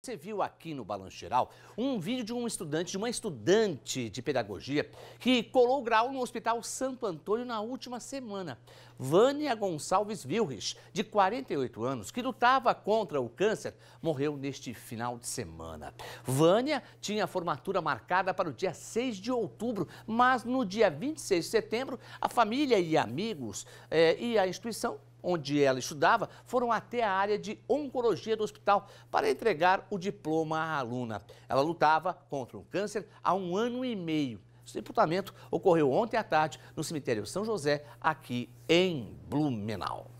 Você viu aqui no Balanço Geral um vídeo de um estudante, de uma estudante de pedagogia, que colou grau no Hospital Santo Antônio na última semana. Vânia Gonçalves Vilres, de 48 anos, que lutava contra o câncer, morreu neste final de semana. Vânia tinha a formatura marcada para o dia 6 de outubro, mas no dia 26 de setembro, a família e amigos eh, e a instituição onde ela estudava, foram até a área de oncologia do hospital para entregar o diploma à aluna. Ela lutava contra o câncer há um ano e meio. O sepultamento ocorreu ontem à tarde no cemitério São José, aqui em Blumenau.